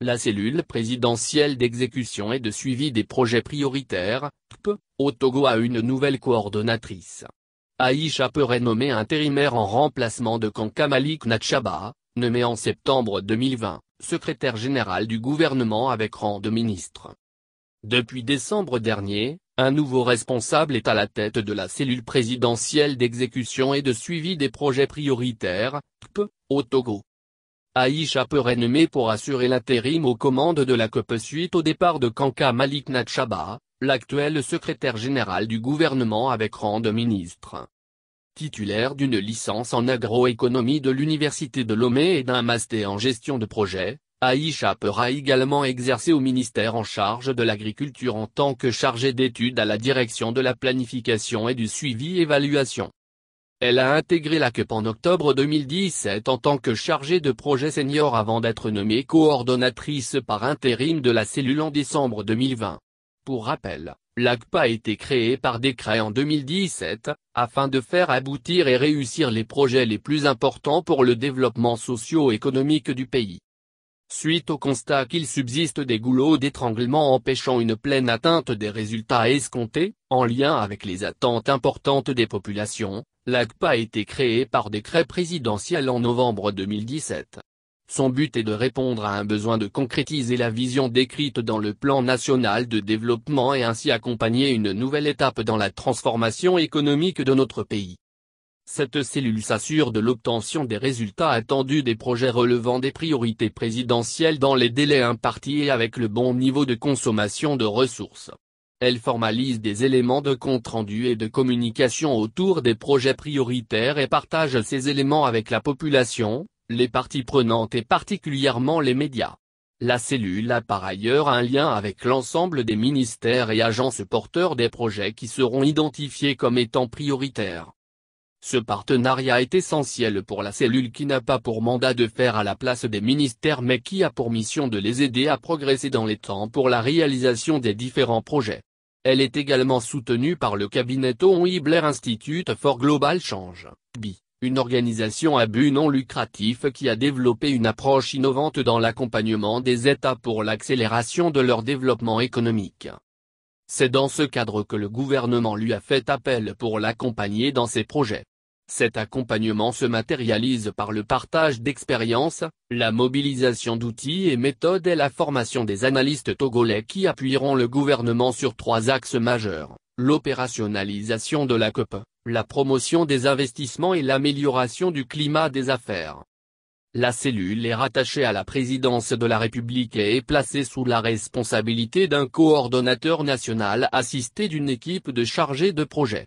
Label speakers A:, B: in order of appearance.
A: La cellule présidentielle d'exécution et de suivi des projets prioritaires, TPE, au Togo a une nouvelle coordonnatrice. Aïcha est intérimaire en remplacement de Kankamalik Natchaba, nommé en septembre 2020, secrétaire général du gouvernement avec rang de ministre. Depuis décembre dernier, un nouveau responsable est à la tête de la cellule présidentielle d'exécution et de suivi des projets prioritaires, TPE, au Togo. Aïcha peut nommé pour assurer l'intérim aux commandes de la COP suite au départ de Kanka Malik Natchaba, l'actuel secrétaire général du gouvernement avec rang de ministre. Titulaire d'une licence en agroéconomie de l'Université de Lomé et d'un master en gestion de projet, Aïcha a également exercé au ministère en charge de l'agriculture en tant que chargé d'études à la direction de la planification et du suivi-évaluation. Elle a intégré la en octobre 2017 en tant que chargée de projet senior avant d'être nommée coordonnatrice par intérim de la cellule en décembre 2020. Pour rappel, l'ACP a été créée par décret en 2017, afin de faire aboutir et réussir les projets les plus importants pour le développement socio-économique du pays suite au constat qu'il subsiste des goulots d'étranglement empêchant une pleine atteinte des résultats escomptés, en lien avec les attentes importantes des populations, l'ACPA a été créée par décret présidentiel en novembre 2017. Son but est de répondre à un besoin de concrétiser la vision décrite dans le plan national de développement et ainsi accompagner une nouvelle étape dans la transformation économique de notre pays. Cette cellule s'assure de l'obtention des résultats attendus des projets relevant des priorités présidentielles dans les délais impartis et avec le bon niveau de consommation de ressources. Elle formalise des éléments de compte-rendu et de communication autour des projets prioritaires et partage ces éléments avec la population, les parties prenantes et particulièrement les médias. La cellule a par ailleurs un lien avec l'ensemble des ministères et agences porteurs des projets qui seront identifiés comme étant prioritaires. Ce partenariat est essentiel pour la cellule qui n'a pas pour mandat de faire à la place des ministères mais qui a pour mission de les aider à progresser dans les temps pour la réalisation des différents projets. Elle est également soutenue par le cabinet Blair Institute for Global Change, BI, une organisation à but non lucratif qui a développé une approche innovante dans l'accompagnement des États pour l'accélération de leur développement économique. C'est dans ce cadre que le gouvernement lui a fait appel pour l'accompagner dans ses projets. Cet accompagnement se matérialise par le partage d'expériences, la mobilisation d'outils et méthodes et la formation des analystes togolais qui appuieront le gouvernement sur trois axes majeurs, l'opérationnalisation de la COP, la promotion des investissements et l'amélioration du climat des affaires. La cellule est rattachée à la présidence de la République et est placée sous la responsabilité d'un coordonnateur national assisté d'une équipe de chargés de projet.